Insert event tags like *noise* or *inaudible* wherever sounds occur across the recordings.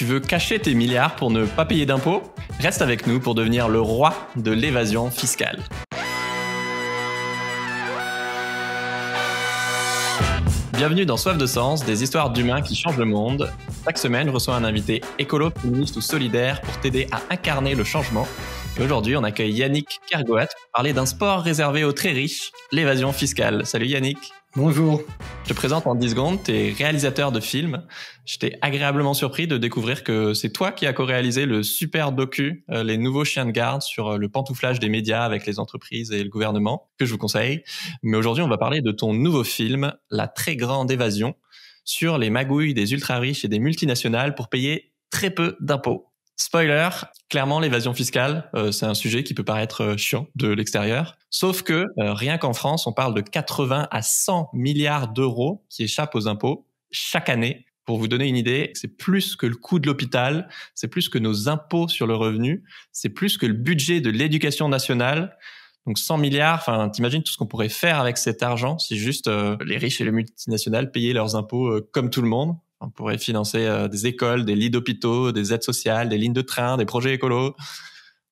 Tu veux cacher tes milliards pour ne pas payer d'impôts Reste avec nous pour devenir le roi de l'évasion fiscale. Bienvenue dans Soif de Sens, des histoires d'humains qui changent le monde. Chaque semaine, reçois un invité écolo, féministe ou solidaire pour t'aider à incarner le changement. Et aujourd'hui, on accueille Yannick Kergoat pour parler d'un sport réservé aux très riches, l'évasion fiscale. Salut Yannick. Bonjour. Je te présente en 10 secondes, tu es réalisateur de films. J'étais agréablement surpris de découvrir que c'est toi qui as co-réalisé le super docu euh, Les nouveaux chiens de garde sur euh, le pantouflage des médias avec les entreprises et le gouvernement, que je vous conseille. Mais aujourd'hui, on va parler de ton nouveau film, La très grande évasion, sur les magouilles des ultra-riches et des multinationales pour payer très peu d'impôts. Spoiler, clairement l'évasion fiscale, euh, c'est un sujet qui peut paraître euh, chiant de l'extérieur. Sauf que euh, rien qu'en France, on parle de 80 à 100 milliards d'euros qui échappent aux impôts chaque année. Pour vous donner une idée, c'est plus que le coût de l'hôpital, c'est plus que nos impôts sur le revenu, c'est plus que le budget de l'éducation nationale. Donc 100 milliards, enfin t'imagines tout ce qu'on pourrait faire avec cet argent si juste les riches et les multinationales payaient leurs impôts comme tout le monde. On pourrait financer euh, des écoles, des lits d'hôpitaux, des aides sociales, des lignes de train, des projets écolos.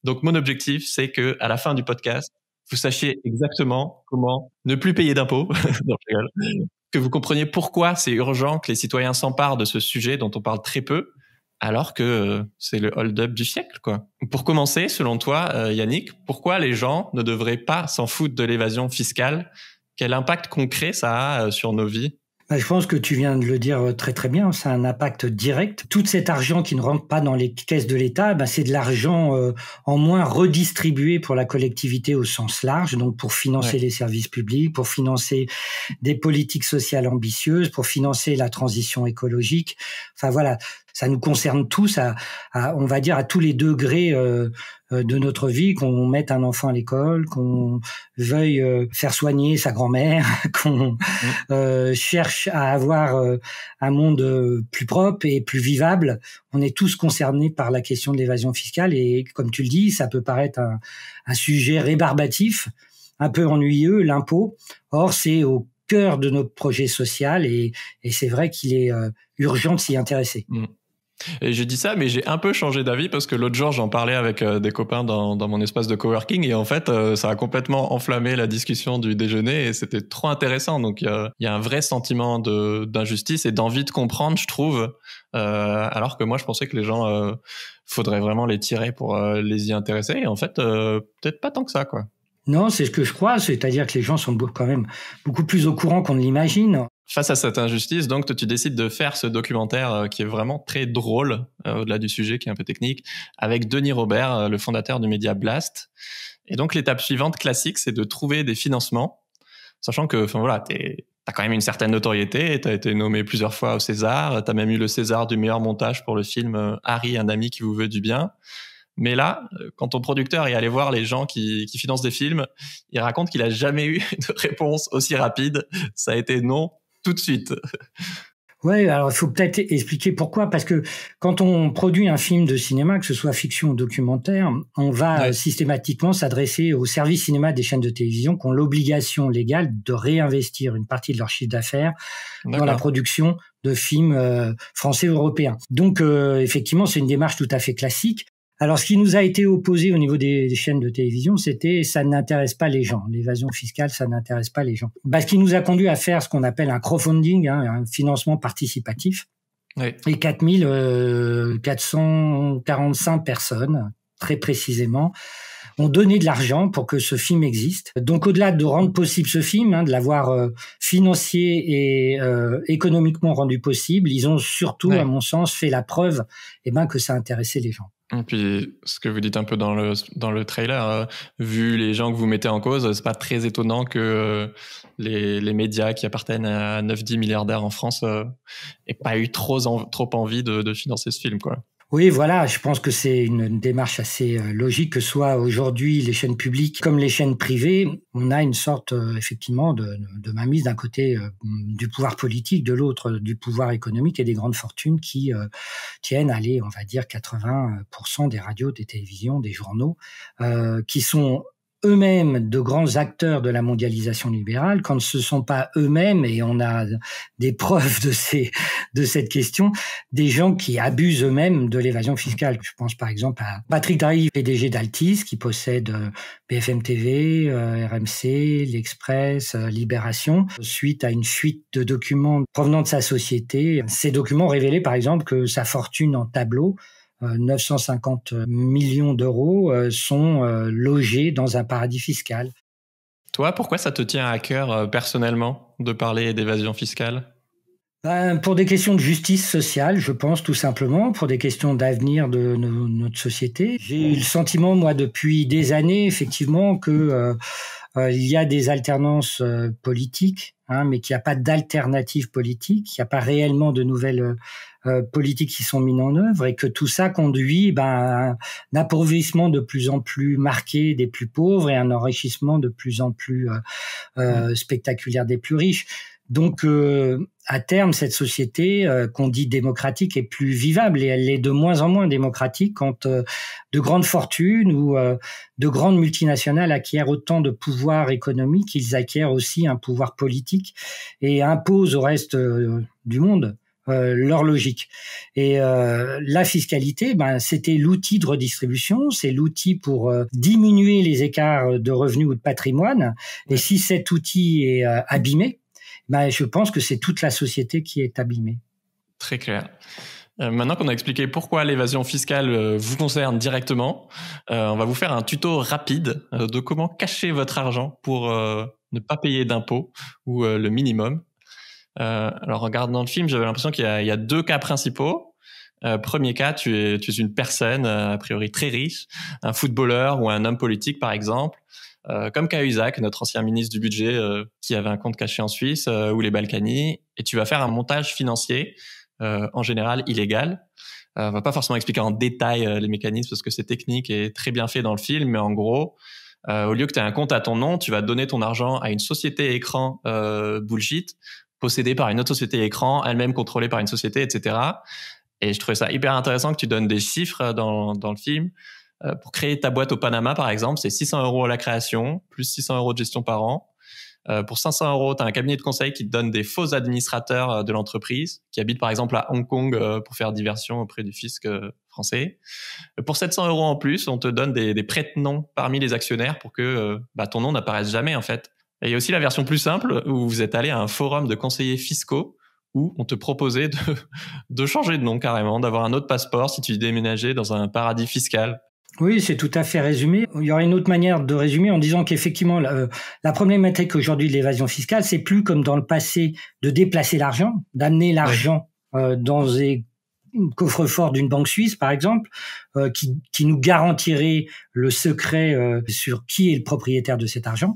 Donc mon objectif, c'est que à la fin du podcast, vous sachiez exactement comment ne plus payer d'impôts, *laughs* que vous compreniez pourquoi c'est urgent que les citoyens s'emparent de ce sujet dont on parle très peu, alors que euh, c'est le hold-up du siècle, quoi. Pour commencer, selon toi, euh, Yannick, pourquoi les gens ne devraient pas s'en foutre de l'évasion fiscale Quel impact concret ça a sur nos vies bah, je pense que tu viens de le dire euh, très très bien, c'est un impact direct. Tout cet argent qui ne rentre pas dans les caisses de l'État, bah, c'est de l'argent euh, en moins redistribué pour la collectivité au sens large, donc pour financer les services publics, pour financer des politiques sociales ambitieuses, pour financer la transition écologique. Enfin voilà, ça nous concerne tous, à, on va dire à tous les degrés euh, euh, de notre vie, qu'on mette un enfant à l'école, qu'on veuille euh, faire soigner sa grand-mère, *laughs* qu'on mmh. cherche à avoir un monde plus propre et plus vivable. On est tous concernés par la question de l'évasion fiscale et comme tu le dis, ça peut paraître un, un sujet rébarbatif, un peu ennuyeux, l'impôt. Or, c'est au cœur de notre projet social et, et c'est vrai qu'il est urgent de s'y intéresser. Mmh. Et j'ai dit ça, mais j'ai un peu changé d'avis parce que l'autre jour, j'en parlais avec euh, des copains dans, mon espace de coworking et en fait, euh, ça a complètement enflammé la discussion du déjeuner et c'était trop intéressant. Donc, il y a, un vrai sentiment d'injustice et d'envie de comprendre, je trouve. Euh, alors que moi, je pensais que les gens, il faudrait vraiment les tirer pour les y intéresser. Et en fait, peut-être pas tant que ça, quoi. Non, c'est ce que je crois, c'est-à-dire que les gens sont quand même beaucoup plus au courant qu'on ne l'imagine face à cette injustice, donc tu décides de faire ce documentaire euh, qui est vraiment très drôle, euh, au-delà du sujet qui est un peu technique, avec Denis Robert, euh, le fondateur du média Blast. Et donc l'étape suivante classique, c'est de trouver des financements, sachant que, enfin voilà, t'es T'as quand même une certaine notoriété, t'as été nommé plusieurs fois au César, t'as même eu le César du meilleur montage pour le film Harry, un ami qui vous veut du bien. Mais là, quand ton producteur est allé voir les gens qui, qui financent des films, il raconte qu'il a jamais eu *laughs* de réponse aussi rapide. Ça a été non, tout de suite. Ouais, alors il faut peut-être expliquer pourquoi, parce que quand on produit un film de cinéma, que ce soit fiction ou documentaire, on va systématiquement s'adresser au service cinéma des chaînes de télévision qui ont l'obligation légale de réinvestir une partie de leur chiffre d'affaires dans la production de films euh, français français européens. Donc euh, effectivement, c'est une démarche tout à fait classique. Alors, ce qui nous a été opposé au niveau des, chaînes de télévision, c'était ça n'intéresse pas les gens. L'évasion fiscale, ça n'intéresse pas les gens. Bah, ce qui nous a conduit à faire ce qu'on appelle un crowdfunding, hein, un financement participatif. Oui. Et 4445 euh, personnes, très précisément, ont donné de l'argent pour que ce film existe. Donc au-delà de rendre possible ce film, hein, de l'avoir euh, financier et euh, économiquement rendu possible, ils ont surtout, à mon sens, fait la preuve et eh ben, que ça intéressait les gens. Et puis, ce que vous dites un peu dans le, dans le trailer, hein, vu les gens que vous mettez en cause, c'est pas très étonnant que euh, les, médias qui appartiennent à 9-10 milliardaires en France n'aient pas eu trop, trop envie de, de, financer ce film, quoi. Oui, voilà, je pense que c'est une démarche assez euh, logique que soit aujourd'hui les chaînes publiques comme les chaînes privées, on a une sorte euh, effectivement de, de mise d'un côté euh, du pouvoir politique, de l'autre du pouvoir économique et des grandes fortunes qui tiennent tiennent, allez, on va dire 80% des radios, des télévisions, des journaux, qui sont eux-mêmes de grands acteurs de la mondialisation libérale, quand ce ne sont pas eux-mêmes, et on a des preuves de, ces, de cette question, des gens qui abusent eux-mêmes de l'évasion fiscale. Je pense par exemple à Patrick Drahi, PDG d'Altis, qui possède euh, BFM TV, euh, RMC, l'Express, euh, Libération, suite à une fuite de documents provenant de sa société. Ces documents révélaient par exemple que sa fortune en tableau 950 euh, euh, millions d'euros euh, sont logés dans un paradis fiscal. Toi, pourquoi ça te tient à cœur personnellement de parler d'évasion fiscale ben, Pour des questions de justice sociale, je pense tout simplement, pour des questions d'avenir de notre société. J'ai eu le sentiment, moi, depuis des années, effectivement, que il y a des alternances politiques, hein, mais qu'il n'y a pas d'alternative politique, qu'il n'y a pas réellement de nouvelles euh, politiques qui sont mises en œuvre et que tout ça conduit ben, à un appauvrissement de plus en plus marqué des plus pauvres et un enrichissement de plus en plus euh, euh, mmh. spectaculaire des plus riches. Donc, à terme, cette société qu'on dit démocratique est plus vivable et elle est de moins en moins démocratique quand de grandes fortunes ou de grandes multinationales acquièrent autant de pouvoir économique, ils acquièrent aussi un pouvoir politique et imposent au reste du monde euh, leur logique. Et euh, la fiscalité, ben, c'était l'outil de redistribution, c'est l'outil pour euh, diminuer les écarts de revenus ou de patrimoine. Et si cet outil est abîmé, ben, je pense que c'est toute la société qui est abîmée. Très clair. Maintenant qu'on a expliqué pourquoi l'évasion fiscale vous concerne directement, on va vous faire un tuto rapide de comment cacher votre argent pour ne pas payer d'impôts ou le minimum. Euh, alors, regarde dans le film, j'avais l'impression qu'il y, y, a deux cas principaux. Euh, premier cas, tu es, tu es une personne euh, a priori très riche, un footballeur ou un homme politique par exemple, euh, comme Cahuzac, notre ancien ministre du budget qui avait un compte caché en Suisse ou les balkanies et tu vas faire un montage financier en général illégal. On va pas forcément expliquer en détail les mécanismes parce que c'est technique et très bien fait dans le film, mais en gros, euh, au lieu que tu aies un compte à ton nom, tu vas donner ton argent à une société écran euh, bullshit possédée par une autre société écran, elle-même contrôlée par une société, etc. Et je trouvais ça hyper intéressant que tu donnes des chiffres euh, dans, dans le film. Euh, pour créer ta boîte au Panama, par exemple, c'est 600 euros à la création, plus 600 euros de gestion par an. Euh, pour 500 euros, tu as un cabinet de conseil qui te donne des faux administrateurs de l'entreprise, qui habitent par exemple à Hong Kong pour faire diversion auprès du fisc français. Pour 700 euros en plus, on te donne des, des prête-noms parmi les actionnaires pour que bah, ton nom n'apparaisse jamais en fait. Et il y a aussi la version plus simple où vous êtes allé à un forum de conseillers fiscaux où on te proposait de, *laughs* de changer de nom carrément, d'avoir un autre passeport si tu déménageais dans un paradis fiscal. Oui, c'est tout à fait résumé. Il y aurait une autre manière de résumer en disant qu'effectivement, la, euh, problématique aujourd'hui de l'évasion fiscale, c'est plus comme dans le passé de déplacer l'argent, d'amener l'argent euh, dans un coffre-fort d'une banque suisse, par exemple, euh, qui, qui, nous garantirait le secret euh, sur qui est le propriétaire de cet argent.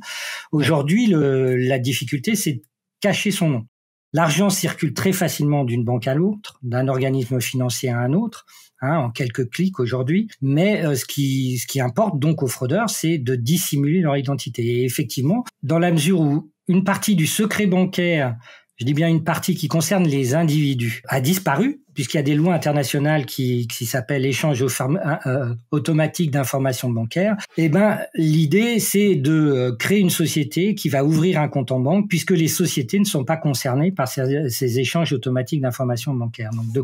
Aujourd'hui, la difficulté, c'est de cacher son nom. L'argent circule très facilement d'une banque à l'autre, d'un organisme financier à un autre, hein, en quelques clics aujourd'hui. Mais euh, ce, qui, ce qui importe donc aux fraudeurs, c'est de dissimuler leur identité. Et effectivement, dans la mesure où une partie du secret bancaire je dis bien une partie qui concerne les individus, a disparu, puisqu'il y a des lois internationales qui, qui s'appellent échange euh, automatique d'informations bancaires, eh ben l'idée c'est de euh, créer une société qui va ouvrir un compte en banque puisque les sociétés ne sont pas concernées par ces, échanges automatiques d'informations bancaires. Donc de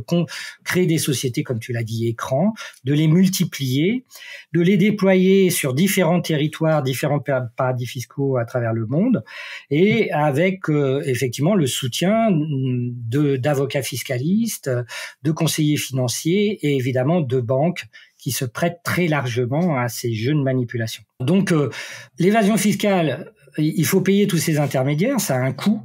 créer des sociétés comme tu l'as dit écran, de les multiplier, de les déployer sur différents territoires, différents paradis fiscaux à travers le monde et avec euh, effectivement le soutien d'avocats fiscalistes de conseillers financiers et évidemment de banques qui se prêtent très largement à ces jeux de manipulation. Donc euh, l'évasion fiscale, il faut payer tous ces intermédiaires, ça a un coût.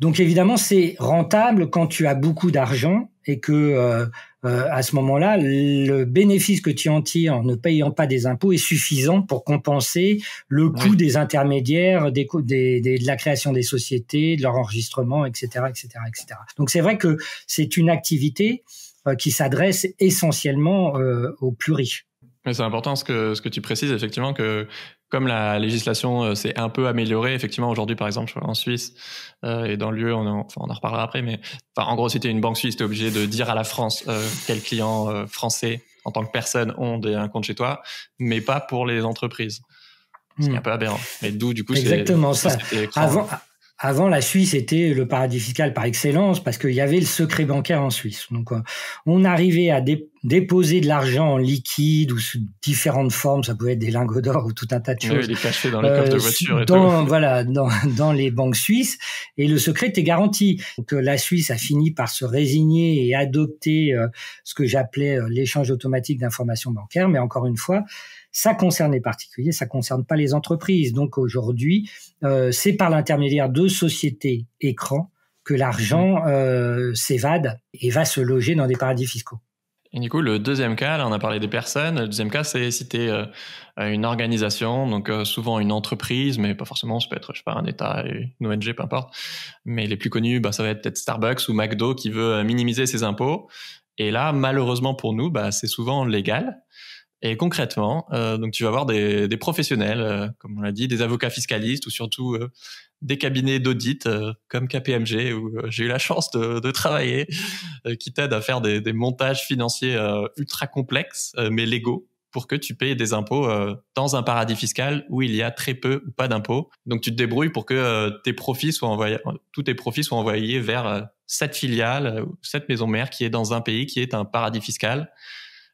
Donc évidemment, c'est rentable quand tu as beaucoup d'argent et que euh, euh, à ce moment-là, le bénéfice que tu en tires en ne payant pas des impôts est suffisant pour compenser le coût des intermédiaires, des, des, de la création des sociétés, de leur enregistrement, etc., etc., etc. Donc c'est vrai que c'est une activité euh, qui s'adresse essentiellement euh, aux plus riches. C'est important ce que, ce que tu précises, effectivement, que comme la législation euh, s'est un peu améliorée, effectivement, aujourd'hui, par exemple, en Suisse euh, et dans l'UE, on, en, on en reparlera après, mais en gros, si une banque suisse, tu obligé de dire à la France euh, quels clients français, en tant que personne, ont des, un compte chez toi, mais pas pour les entreprises. C'est un hmm. peu aberrant. Mais d'où, du coup, c'est. Exactement ça. Hein. Avant, avant, la Suisse était le paradis fiscal par excellence parce qu'il y avait le secret bancaire en Suisse. Donc, on arrivait à des déposer de l'argent en liquide ou sous différentes formes, ça pouvait être des lingots d'or ou tout un tas de choses. les dans les coffres de euh, voiture. dans, Voilà, dans, *laughs* dans, les banques suisses. Et le secret était garanti. Donc euh, la Suisse a fini par se résigner et adopter euh, ce que j'appelais l'échange automatique d'informations bancaires. Mais encore une fois, ça concerne les particuliers, ça concerne pas les entreprises. Donc aujourd'hui, c'est par l'intermédiaire de sociétés écrans que l'argent mmh. s'évade et va se loger dans des paradis fiscaux du coup, le deuxième cas, là, on a parlé des personnes. Le deuxième cas, c'est si euh, une organisation, donc euh, souvent une entreprise, mais pas forcément, ça peut être, je sais pas, un État, une ONG, peu importe. Mais les plus connus, bah, ça va être peut-être Starbucks ou McDo qui veut minimiser ses impôts. Et là, malheureusement pour nous, bah, c'est souvent légal. Et concrètement, euh, donc tu vas avoir des, professionnels, euh, comme on l'a dit, des avocats fiscalistes ou surtout euh, des cabinets d'audit comme KPMG où j'ai eu la chance de, travailler, qui t'aident à faire des, montages financiers ultra complexes mais légaux pour que tu payes des impôts dans un paradis fiscal où il y a très peu ou pas d'impôts. Donc tu te débrouilles pour que tes profits soient envoyés, tous tes profits soient envoyés vers cette filiale ou cette maison mère qui est dans un pays qui est un paradis fiscal.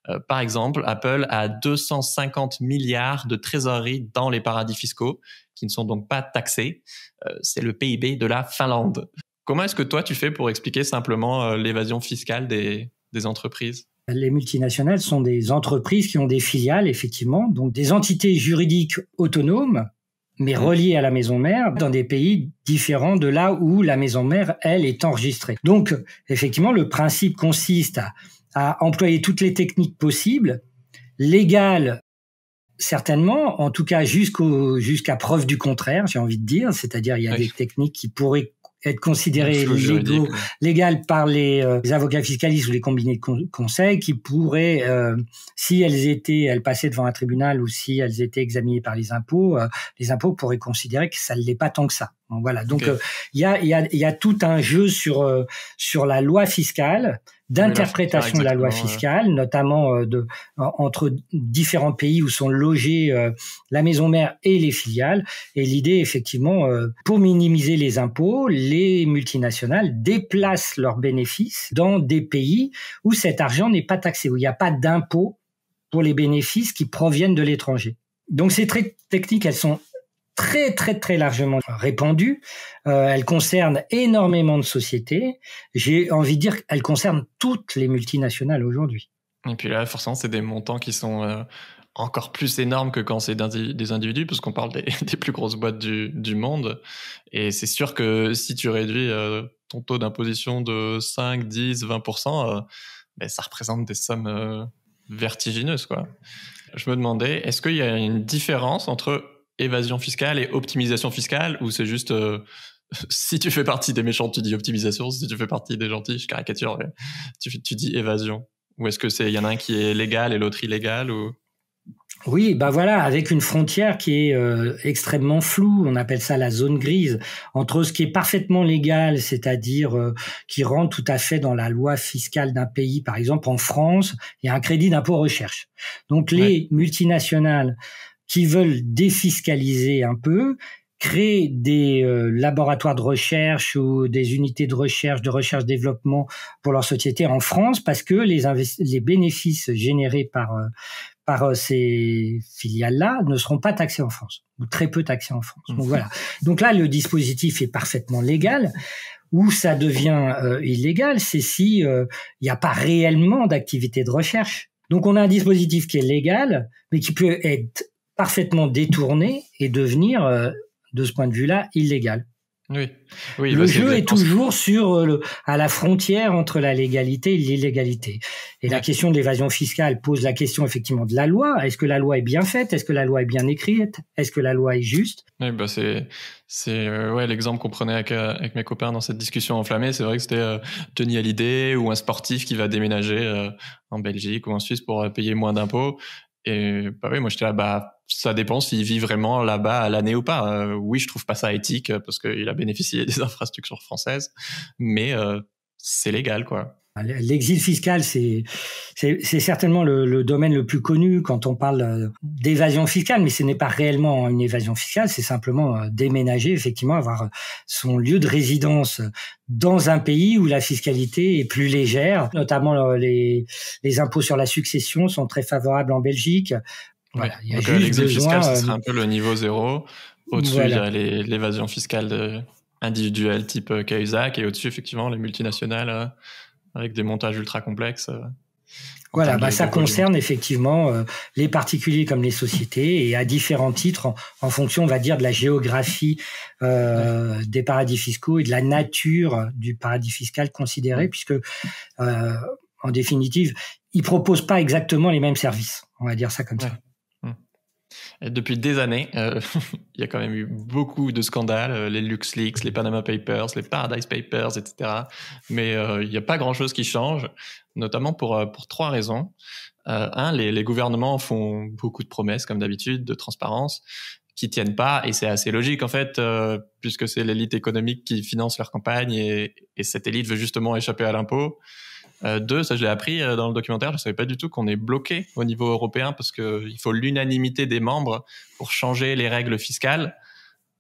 Euh, par exemple, Apple a 250 milliards de trésorerie dans les paradis fiscaux, qui ne sont donc pas taxés. Euh, c'est le PIB de la Finlande. Comment est-ce que toi tu fais pour expliquer simplement euh, l'évasion fiscale des entreprises les multinationales sont des entreprises qui ont des filiales, effectivement, donc des entités juridiques autonomes, mais mmh. reliées à la maison mère, dans des pays différents de là où la maison mère, elle, est enregistrée. Donc, effectivement, le principe consiste à à employer toutes les techniques possibles, légales certainement, en tout cas jusqu'au jusqu'à preuve du contraire, j'ai envie de dire, c'est-à-dire il y a des techniques qui pourraient être considérées légales par euh, les, avocats fiscalistes ou les combinés de conseil qui pourraient, euh, si elles étaient, elles passaient devant un tribunal ou si elles étaient examinées par les impôts, euh, les impôts pourraient considérer que ça ne l'est pas tant que ça. Donc, voilà. Donc il y, a, y, a, y a tout un jeu sur sur la loi fiscale d'interprétation de la loi fiscale, notamment euh, de, entre différents pays où sont logées euh, la maison mère et les filiales. Et l'idée, effectivement, euh, pour minimiser les impôts, les multinationales déplacent leurs bénéfices dans des pays où cet argent n'est pas taxé, où il n'y a pas d'impôt pour les bénéfices qui proviennent de l'étranger. Donc c'est très technique. elles sont très très très largement répandue. Euh, elle concerne énormément de sociétés. J'ai envie de dire qu'elle concerne toutes les multinationales aujourd'hui. Et puis là, forcément, c'est des montants qui sont euh, encore plus énormes que quand c'est des individus, parce qu'on parle des, *laughs* plus grosses boîtes du, monde. Et c'est sûr que si tu réduis euh, ton taux d'imposition de 5, 10, 20%, ça représente des sommes vertigineuses. Quoi. Je me demandais, est-ce qu'il y a une différence entre évasion fiscale et optimisation fiscale ou c'est juste euh, *laughs* si tu fais partie des méchants, tu dis optimisation, si tu fais partie des gentils, je caricature, tu, dis évasion Ou est-ce que c'est il y en a un qui est légal et l'autre illégal ou... Oui, bah voilà, avec une frontière qui est euh, extrêmement floue, on appelle ça la zone grise, entre ce qui est parfaitement légal, c'est-à-dire euh, qui rentre tout à fait dans la loi fiscale d'un pays, par exemple en France, il y a un crédit d'impôt recherche. Donc les multinationales qui veulent défiscaliser un peu, créer des euh, laboratoires de recherche ou des unités de recherche, de recherche-développement pour leur société en France parce que les, les bénéfices générés par, euh, par euh, ces filiales-là ne seront pas taxés en France, ou très peu taxés en France. Donc voilà. Donc là, le dispositif est parfaitement légal. Où ça devient illégal, c'est si il n'y a pas réellement d'activité de recherche. Donc on a un dispositif qui est légal, mais qui peut être parfaitement détourné et devenir, euh, de ce point de vue-là, illégal. Oui. oui le bah, jeu est, toujours sur euh, le, à la frontière entre la légalité et l'illégalité. Et la question de l'évasion fiscale pose la question effectivement de la loi. Est-ce que la loi est bien faite Est-ce que la loi est bien écrite Est-ce que la loi est juste bah, c'est c'est euh, ouais l'exemple qu'on prenait avec, mes copains dans cette discussion enflammée. C'est vrai que c'était Tony Hallyday ou un sportif qui va déménager en Belgique ou en Suisse pour payer moins d'impôts. Et bah oui, moi j'étais là, bah ça dépend s'il vit vraiment là-bas à l'année ou pas. Euh, oui, je trouve pas ça éthique parce qu'il a bénéficié des *laughs* infrastructures françaises, mais euh, c'est légal quoi. L'exil fiscal, c'est certainement le, domaine le plus connu quand on parle euh, d'évasion fiscale, mais ce n'est pas réellement une évasion fiscale, c'est simplement euh, déménager, effectivement, avoir son lieu de résidence dans un pays où la fiscalité est plus légère, notamment euh, les, impôts sur la succession sont très favorables en Belgique. Voilà, l'exil fiscal, ce serait un peu le niveau zéro. Au-dessus, il y a l'évasion fiscale individuelle type CAUSAC et au-dessus, effectivement, les multinationales avec des montages ultra complexes. Euh. Voilà, bah ça concerne effectivement euh, les particuliers comme les sociétés et à différents titres en, fonction, on va dire, de la géographie euh, des paradis fiscaux et de la nature du paradis fiscal considéré, puisque en définitive, ils proposent pas exactement les mêmes services. On va dire ça comme ça. Euh, depuis des années, euh, *laughs* il y a quand même eu beaucoup de scandales, euh, les LuxLeaks, les Panama Papers, les Paradise Papers, etc. Mais il n'y a pas grand-chose qui change, notamment pour, pour trois raisons. un, les, les, gouvernements font beaucoup de promesses, comme d'habitude, de transparence, qui tiennent pas, et c'est assez logique en fait, puisque c'est l'élite économique qui finance leur campagne, et, et cette élite veut justement échapper à l'impôt. Euh, deux, ça je l'ai appris euh, dans le documentaire, je ne savais pas du tout qu'on est bloqué au niveau européen parce qu'il faut l'unanimité des membres pour changer les règles fiscales.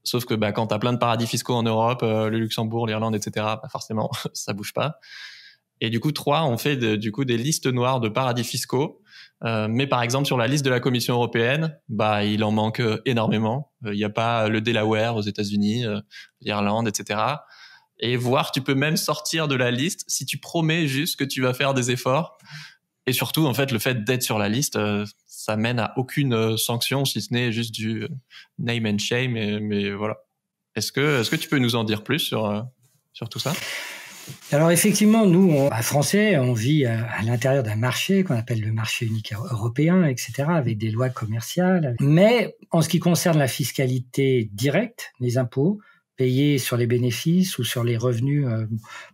Sauf que bah, quand tu as plein de paradis fiscaux en Europe, euh, le Luxembourg, l'Irlande, etc., bah, forcément, *laughs* ça bouge pas. Et du coup, trois, on fait du coup des listes noires de paradis fiscaux. mais par exemple, sur la liste de la Commission européenne, bah, il en manque énormément. Il n'y a pas le Delaware aux États-Unis, l'Irlande, etc et voir, tu peux même sortir de la liste si tu promets juste que tu vas faire des efforts. Et surtout, en fait, le fait d'être sur la liste, euh, ça mène à aucune euh, sanction, si ce n'est juste du euh, name and shame. mais voilà. Est-ce que, est-ce que tu peux nous en dire plus sur, sur tout ça alors effectivement, nous, en à Français, on vit à, à l'intérieur d'un marché qu'on appelle le marché unique européen, etc., avec des lois commerciales. Mais en ce qui concerne la fiscalité directe, les impôts, payer sur les bénéfices ou sur les revenus euh,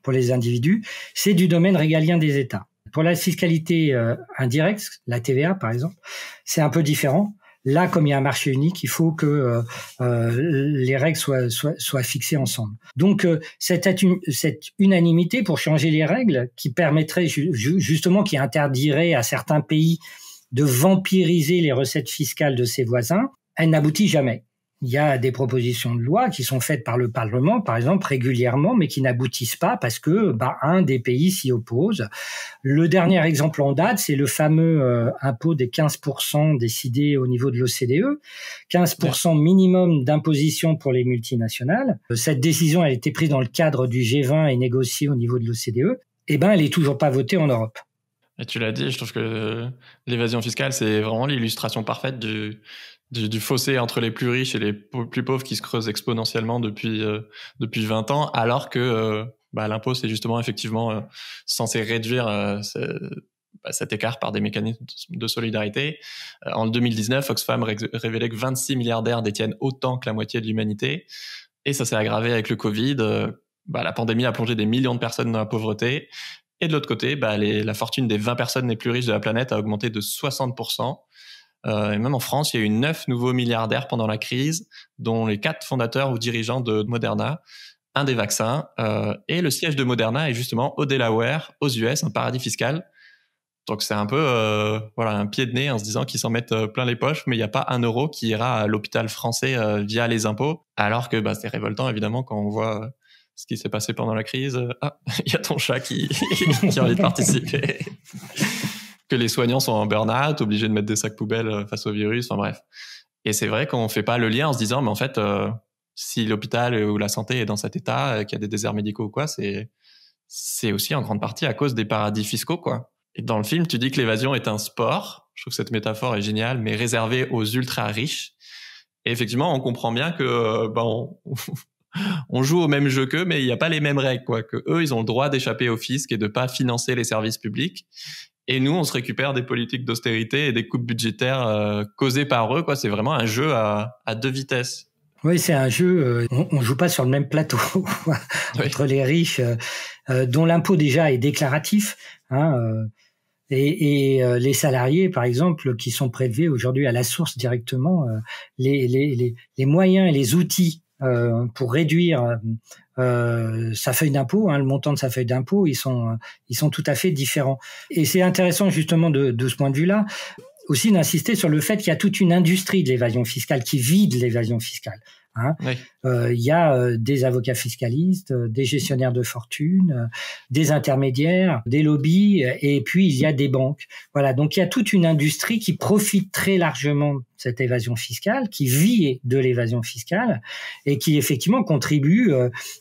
pour les individus, c'est du domaine régalien des États. Pour la fiscalité euh, indirecte, la TVA par exemple, c'est un peu différent. Là, comme il y a un marché unique, il faut que euh, les règles soient, soient, fixées ensemble. Donc, cette, unanimité pour changer les règles qui permettrait justement, qui interdirait à certains pays de vampiriser les recettes fiscales de ses voisins, elle n'aboutit jamais il y a des propositions de loi qui sont faites par le Parlement, par exemple, régulièrement, mais qui n'aboutissent pas parce que bah, un des pays s'y oppose. Le dernier exemple en date, c'est le fameux euh, impôt des 15% décidé au niveau de l'OCDE, 15% minimum d'imposition pour les multinationales. Cette décision a été prise dans le cadre du G20 et négociée au niveau de l'OCDE. Eh ben, elle n'est toujours pas votée en Europe. tu l'as dit, je trouve que euh, l'évasion fiscale, c'est vraiment l'illustration parfaite du, du, fossé entre les plus riches et les plus pauvres qui se creuse exponentiellement depuis euh, depuis 20 ans, alors que euh, bah, l'impôt c'est justement effectivement euh, censé réduire bah, cet écart par des mécanismes de solidarité. en 2019, Oxfam révélait que 26 milliardaires détiennent autant que la moitié de l'humanité, et ça s'est aggravé avec le Covid. Bah, la pandémie a plongé des millions de personnes dans la pauvreté. Et de l'autre côté, bah, les, la fortune des 20 personnes les plus riches de la planète a augmenté de 60 euh, et même en France, il y a eu neuf nouveaux milliardaires pendant la crise, dont les quatre fondateurs ou dirigeants de Moderna, un des vaccins. Euh, et le siège de Moderna est justement au Delaware, aux US, un paradis fiscal. Donc c'est un peu euh, voilà un pied de nez en se disant qu'ils s'en mettent plein les poches, mais il n'y a pas un euro qui ira à l'hôpital français via les impôts, alors que bah, c'est révoltant évidemment quand on voit ce qui s'est passé pendant la crise. Ah, *laughs* il y a ton chat qui, *laughs* qui a envie de participer que les soignants sont en burn-out, obligés de mettre des sacs poubelles euh, face au virus, enfin bref. Et c'est vrai qu'on fait pas le lien en se disant, mais en fait, euh, si l'hôpital ou la santé est dans cet état, euh, qu'il y a des déserts médicaux ou quoi, c'est c'est aussi en grande partie à cause des paradis fiscaux, quoi. Et dans le film, tu dis que l'évasion est un sport. Je trouve que cette métaphore est géniale, mais réservée aux ultra riches. Et effectivement, on comprend bien que ben, *laughs* on, joue au même jeu qu'eux, mais il n'y a pas les mêmes règles, quoi. Que eux, ils ont le droit d'échapper au fisc et de pas financer les services publics. Et nous, on se récupère des politiques d'austérité et des coupes budgétaires euh, causées par eux. Quoi. C'est vraiment un jeu à, deux vitesses. Oui, c'est un jeu. Euh, on, ne joue pas sur le même plateau *laughs* entre les riches, euh, dont l'impôt déjà est déclaratif, hein, et, les salariés, par exemple, qui sont prélevés aujourd'hui à la source directement. Les, les, moyens et les outils pour réduire sa euh, feuille d'impôt, hein, le montant de sa feuille d'impôt, ils sont, tout à fait différents. Et c'est intéressant justement de, de ce point de vue-là aussi d'insister sur le fait qu'il y a toute une industrie de l'évasion fiscale qui vide l'évasion fiscale. Hein. Euh, il y a euh, des avocats fiscalistes, euh, des gestionnaires de fortune, des intermédiaires, des lobbies, et puis il y a des banques. Voilà, donc il y a toute une industrie qui profite très largement de cette évasion fiscale, qui vit de l'évasion fiscale et qui effectivement contribue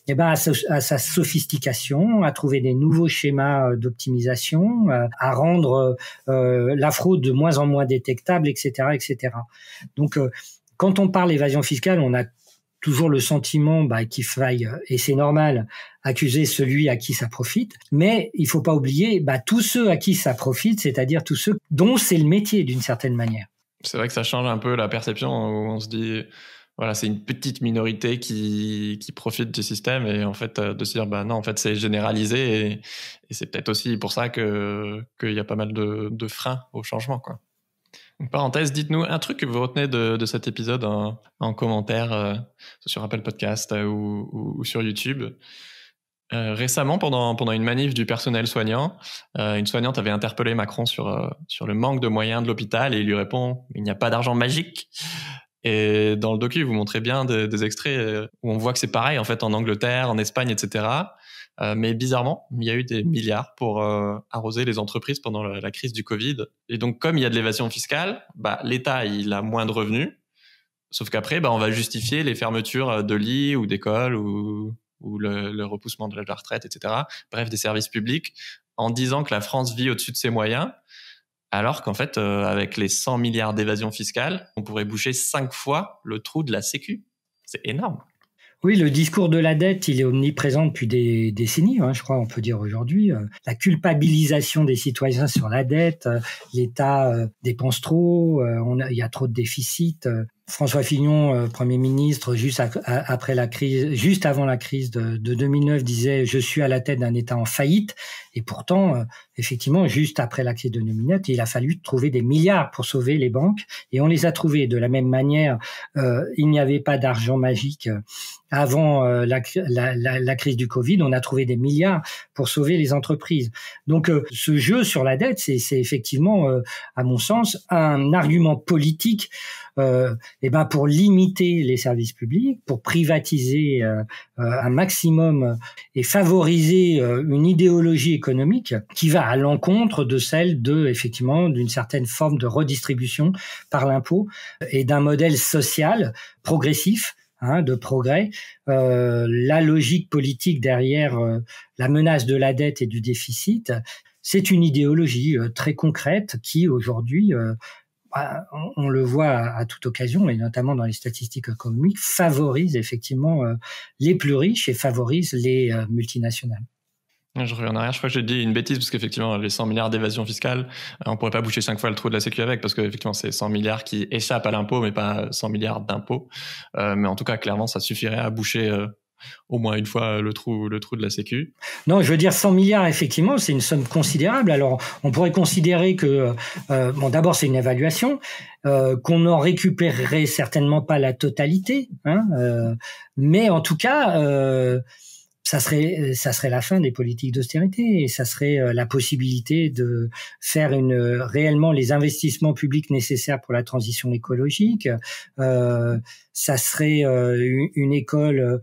eh ben, à, sa sophistication, à trouver des nouveaux schémas d'optimisation, à rendre la fraude de moins en moins détectable, etc., etc. Donc quand on parle évasion fiscale, on a toujours le sentiment bah, qu'il faille, euh, et c'est normal, accuser celui à qui ça profite. Mais il faut pas oublier bah, tous ceux à qui ça profite, c'est-à-dire tous ceux dont c'est le métier d'une certaine manière. C'est vrai que ça change un peu la perception où on se dit, voilà, c'est une petite minorité qui, profite du système et en fait euh, de se dire, bah, non, en fait c'est généralisé et, c'est peut-être aussi pour ça qu'il y a pas mal de, de freins au changement. quoi. Une parenthèse, dites-nous un truc que vous retenez de, de cet épisode en, commentaire euh, sur Apple Podcast euh, ou, sur YouTube. Euh, récemment, pendant, pendant une manif du personnel soignant, une soignante avait interpellé Macron sur, sur le manque de moyens de l'hôpital et il lui répond Il n'y a pas d'argent magique. Et dans le docu, vous montrez bien des, des extraits où on voit que c'est pareil en fait en Angleterre, en Espagne, etc. Euh, mais bizarrement, il y a eu des milliards pour euh, arroser les entreprises pendant la, crise du Covid. Et donc, comme il y a de l'évasion fiscale, bah, l'État, il a moins de revenus. Sauf qu'après, bah, on va justifier les fermetures euh, de lits ou d'écoles ou, le, repoussement de la retraite, etc. Bref, des services publics en disant que la France vit au-dessus de ses moyens. Alors qu'en fait, avec les 100 milliards d'évasion fiscale, on pourrait boucher 5 fois le trou de la Sécu. C'est énorme. Oui, le discours de la dette, il est omniprésent depuis des décennies, hein, je crois, on peut dire aujourd'hui. Euh, la culpabilisation des citoyens sur la dette, euh, l'État euh, dépense trop, il y a trop de déficits. François Fillon, euh, Premier ministre, juste après la crise, juste avant la crise de, 2009, disait je suis à la tête d'un État en faillite. Et pourtant, euh, effectivement, juste après la crise de 2009, il a fallu trouver des milliards pour sauver les banques, et on les a trouvés. De la même manière, euh, il n'y avait pas d'argent magique avant la, crise du Covid. On a trouvé des milliards pour sauver les entreprises. Donc, ce jeu sur la dette, c'est effectivement, à mon sens, un argument politique. Euh, eh ben pour limiter les services publics, pour privatiser euh, euh, un maximum et favoriser une idéologie économique qui va à l'encontre de celle de effectivement d'une certaine forme de redistribution par l'impôt et d'un modèle social progressif hein, de progrès. la logique politique derrière la menace de la dette et du déficit, c'est une idéologie très concrète qui aujourd'hui bah, on, le voit à, toute occasion, et notamment dans les statistiques économiques, favorise effectivement euh, les plus riches et favorise les euh, multinationales. Je reviens en arrière, je crois que j'ai dit une bêtise, parce qu'effectivement, les 100 milliards d'évasion fiscale, euh, on ne pourrait pas boucher 5 fois le trou de la sécu avec, parce qu'effectivement, c'est 100 milliards qui échappent à l'impôt, mais pas 100 milliards d'impôts. mais en tout cas, clairement, ça suffirait à boucher au moins une fois le trou, le trou de la Sécu. Non, je veux dire 100 milliards, effectivement, c'est une somme considérable. Alors, on pourrait considérer que, euh, bon, d'abord, c'est une évaluation, euh, qu'on n'en récupérerait certainement pas la totalité, hein, euh, mais en tout cas, ça serait euh, ça serait la fin des politiques d'austérité et ça serait euh, la possibilité de faire une euh, réellement les investissements publics nécessaires pour la transition écologique. Euh, ça serait une, école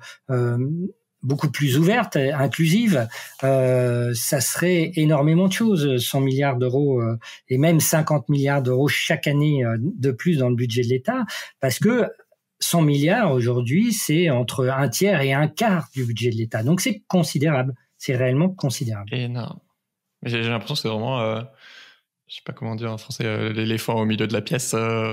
beaucoup plus ouverte, inclusive, euh, ça serait énormément de choses, 100 milliards d'euros et même 50 milliards d'euros chaque année de plus dans le budget de l'État, parce que 100 milliards aujourd'hui, c'est entre un tiers et un quart du budget de l'État. Donc c'est considérable, c'est réellement considérable. Énorme. J'ai l'impression que c'est vraiment, euh, je sais pas comment dire en français, euh, l'éléphant au milieu de la pièce. Euh,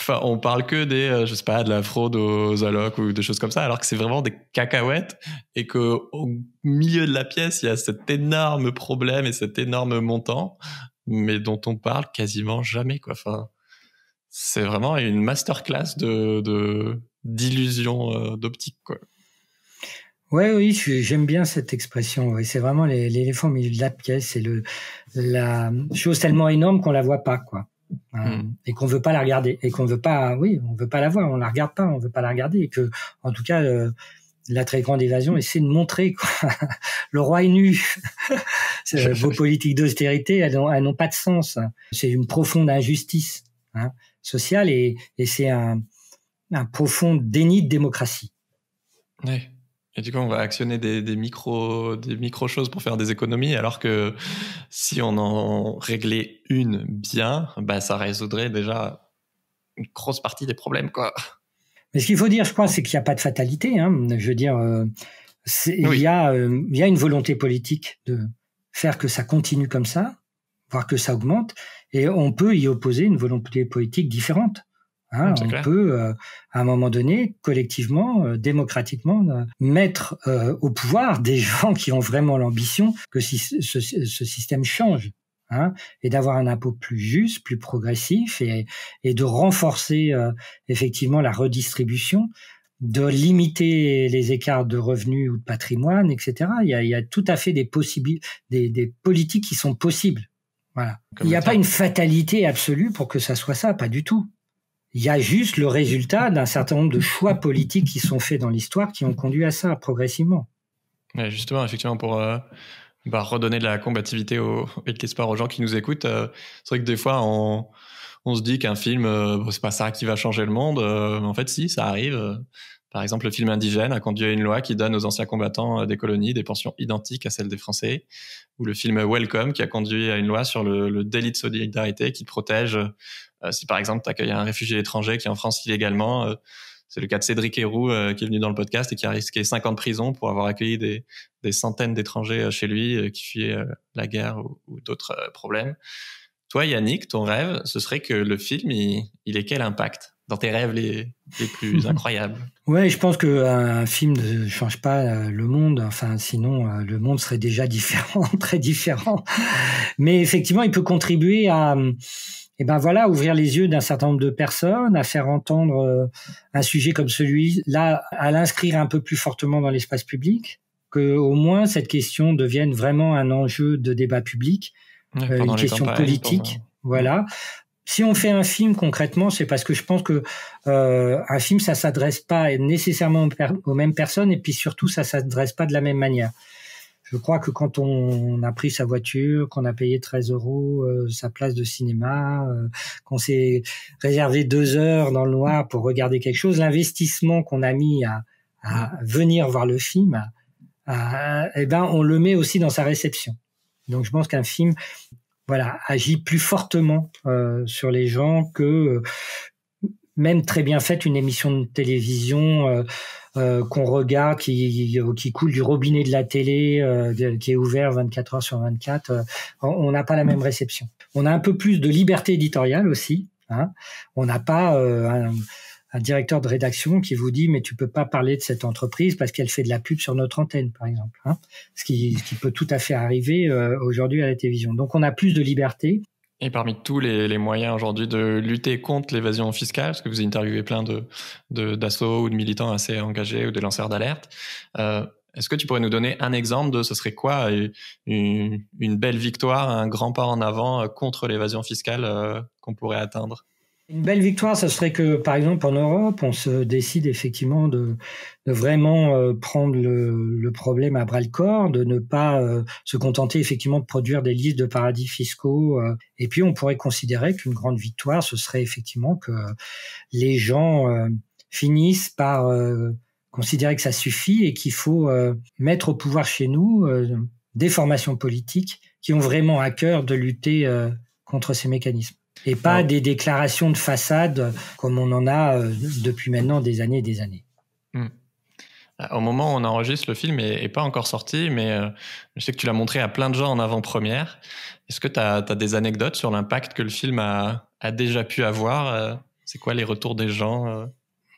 enfin, on parle que des, euh, je sais pas, de la fraude aux allocs ou des choses comme ça, alors que c'est vraiment des cacahuètes et que au milieu de la pièce, il y a cet énorme problème et cet énorme montant, mais dont on parle quasiment jamais, quoi. Enfin, c'est vraiment une masterclass de d'illusion euh, d'optique, quoi. Ouais, oui, j'aime bien cette expression. C'est vraiment l'éléphant au milieu de la pièce. C'est le la chose tellement énorme qu'on la voit pas, quoi, hein, hmm. et qu'on veut pas la regarder, et qu'on veut pas, oui, on veut pas la voir, on la regarde pas, on veut pas la regarder, et que, en tout cas, euh, la très grande évasion, essaie de montrer quoi. *laughs* le roi est nu. *laughs* *laughs* Vos politiques d'austérité, elles n'ont pas de sens. C'est une profonde injustice. Hein social et, c'est un, profond déni de démocratie. Oui. Et du coup, on va actionner des, micro, des choses pour faire des économies, alors que si on en réglait une bien, bah, ça résoudrait déjà une grosse partie des problèmes, quoi. Mais ce qu'il faut dire, je crois, c'est qu'il n'y a pas de fatalité. Hein. Je veux dire, euh, il, y a, euh, il y a une volonté politique de faire que ça continue comme ça, voire que ça augmente. Et on peut y opposer une volonté politique différente. Hein. on peut, euh, à un moment donné, collectivement, euh, démocratiquement, euh, mettre au pouvoir des *laughs* gens qui ont vraiment l'ambition que si ce, système change. Hein, et d'avoir un impôt plus juste, plus progressif, et, et de renforcer effectivement la redistribution, de limiter les écarts de revenus ou de patrimoine, etc. Il y a, il y a tout à fait des, des, des politiques qui sont possibles. Il n'y a pas une fatalité absolue pour que ça soit ça, pas du tout. Il y a juste le résultat d'un certain nombre de choix politiques qui sont faits dans l'histoire qui ont conduit à ça progressivement. justement, effectivement, pour euh, bah, redonner de la combativité au, et de l'espoir aux gens qui nous écoutent, euh, c'est vrai que des fois, on, se dit qu'un film, euh, c'est pas ça qui va changer le monde. mais en fait, si, ça arrive. Par exemple, le film Indigène a conduit à une loi qui donne aux anciens combattants euh, des colonies des pensions identiques à celles des Français, ou le film Welcome qui a conduit à une loi sur le, délit de solidarité qui protège, euh, si par exemple tu accueilles un réfugié étranger qui est en France illégalement, euh, c'est le cas de Cédric Héroux qui est venu dans le podcast et qui a risqué 5 ans de prison pour avoir accueilli des, centaines d'étrangers chez lui qui fuyaient la guerre ou, d'autres problèmes. Toi, Yannick, ton rêve, ce serait que le film, il, il ait quel impact dans tes rêves les, plus *laughs* incroyables. Ouais, je pense qu'un film ne change pas euh, le monde. Enfin, sinon, euh, le monde serait déjà *laughs* différent, très différent. Mais effectivement, il peut contribuer à, et euh, eh ben voilà, ouvrir les yeux d'un certain nombre de personnes, à faire entendre un sujet comme celui-là, à l'inscrire un peu plus fortement dans l'espace public, que au moins cette question devienne vraiment un enjeu de débat public, une question politique. Voilà si on fait un film concrètement, c'est parce que je pense que euh, un film, ça s'adresse pas nécessairement aux mêmes personnes, et puis surtout, ça s'adresse pas de la même manière. Je crois que quand on a pris sa voiture, qu'on a payé 13 euros euh, sa place de cinéma, euh, qu'on s'est réservé deux heures dans le noir pour regarder quelque chose, l'investissement qu'on a mis à, venir voir le film, eh ben, on le met aussi dans sa réception. Donc, je pense qu'un film voilà, agit plus fortement euh, sur les gens que euh, même très bien faite une émission de télévision euh, qu'on regarde, qui, qui coule du robinet de la télé, qui est ouvert 24 heures sur 24, on n'a pas la même réception. On a un peu plus de liberté éditoriale aussi. Hein. On n'a pas un directeur de rédaction qui vous dit mais tu peux pas parler de cette entreprise parce qu'elle fait de la pub sur notre antenne par exemple hein. ce, qui, peut tout à fait arriver euh, aujourd'hui à la télévision donc on a plus de liberté et parmi tous les, moyens aujourd'hui de lutter contre l'évasion fiscale, parce que vous interviewez plein de d'assauts ou de militants assez engagés ou de lanceurs d'alerte, euh, est-ce que tu pourrais nous donner un exemple de ce serait quoi euh, une, belle victoire, un grand pas en avant contre l'évasion fiscale qu'on pourrait atteindre une belle victoire, ce serait que, par exemple, en Europe, on se décide effectivement de, vraiment euh, prendre le, problème à bras le corps, de ne pas euh, se contenter effectivement de produire des listes de paradis fiscaux. Euh, et puis, on pourrait considérer qu'une grande victoire, ce serait effectivement que les gens finissent par considérer que ça suffit et qu'il faut mettre au pouvoir chez nous des formations politiques qui ont vraiment à cœur de lutter contre ces mécanismes et pas des déclarations de façade comme on en a euh, depuis maintenant des années et des années. Hmm. Au moment où on enregistre, le film n'est pas encore sorti, mais euh, je sais que tu l'as montré à plein de gens en avant-première. Est-ce que tu as, des anecdotes sur l'impact que le film a, déjà pu avoir euh? C'est quoi les retours des gens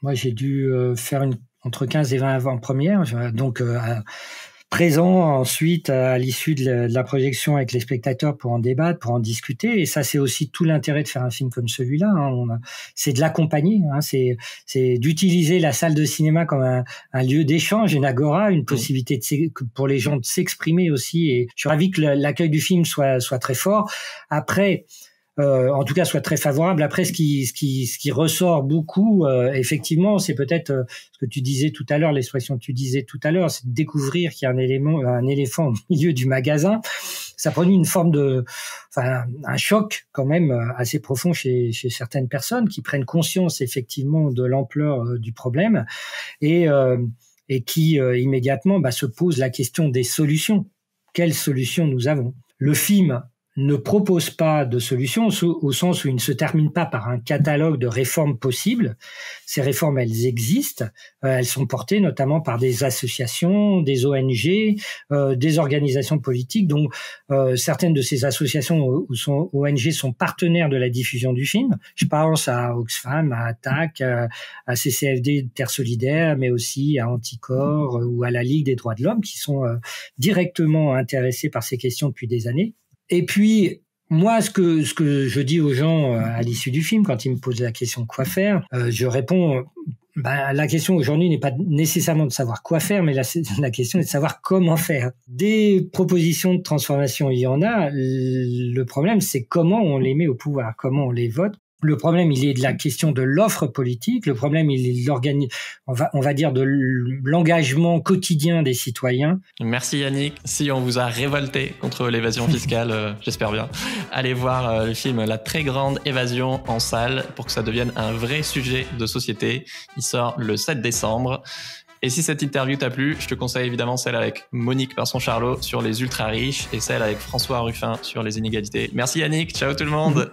Moi, j'ai dû faire une, entre 15 et 20 avant-premières, donc présent ensuite à l'issue de, la projection avec les spectateurs pour en débattre, pour en discuter. Et ça, c'est aussi tout l'intérêt de faire un film comme celui-là. Hein. C'est de l'accompagner, hein. c'est d'utiliser la salle de cinéma comme un, lieu d'échange, une agora, une possibilité pour les gens de s'exprimer aussi. Et je suis ravi que l'accueil du film soit très fort. Après, euh, en tout cas soit très favorable. Après, ce qui, ce qui, ressort beaucoup, euh, effectivement, c'est peut-être euh, ce que tu disais tout à l'heure, l'expression que tu disais tout à l'heure, c'est de découvrir qu'il y a un élément, un éléphant au *laughs* milieu du magasin. Ça produit une forme de, enfin, un choc quand même assez profond chez, certaines personnes qui prennent conscience effectivement de l'ampleur du problème et et qui immédiatement bah, se posent la question des solutions. Quelles solutions nous avons Le film ne propose pas de solution au sens où il ne se termine pas par un catalogue de réformes possibles. Ces réformes, elles existent. Euh, elles sont portées notamment par des associations, des ONG, euh, des organisations politiques. Donc, euh, certaines de ces associations ou sont ONG sont partenaires de la diffusion du film. Je pense à Oxfam, à Attac, à CCFD Terre Solidaire, mais aussi à Anticorps ou à la Ligue des droits de l'homme, qui sont directement intéressés par ces questions depuis des années. Et puis, moi, ce que, ce que je dis aux gens euh, à l'issue du film, quand ils me posent la question quoi faire, euh, je réponds bah, la question aujourd'hui n'est pas nécessairement de savoir quoi faire, mais la, *laughs* la, question est de savoir comment faire. Des propositions de transformation, il y en a. Le problème, c'est comment on les met au pouvoir, comment on les vote, le problème, il est de la question de l'offre politique. Le problème, il est de on va, on va dire de l'engagement quotidien des citoyens. Merci Yannick. Si on vous a révolté contre l'évasion fiscale, euh, *laughs* j'espère bien, allez voir euh, le film La très grande évasion en salle pour que ça devienne un vrai sujet de société. Il sort le 7 décembre. Et si cette interview t'a plu, je te conseille évidemment celle avec Monique Pinson-Charlot sur les ultra riches et celle avec François Ruffin sur les inégalités. Merci Yannick, ciao tout le monde *laughs*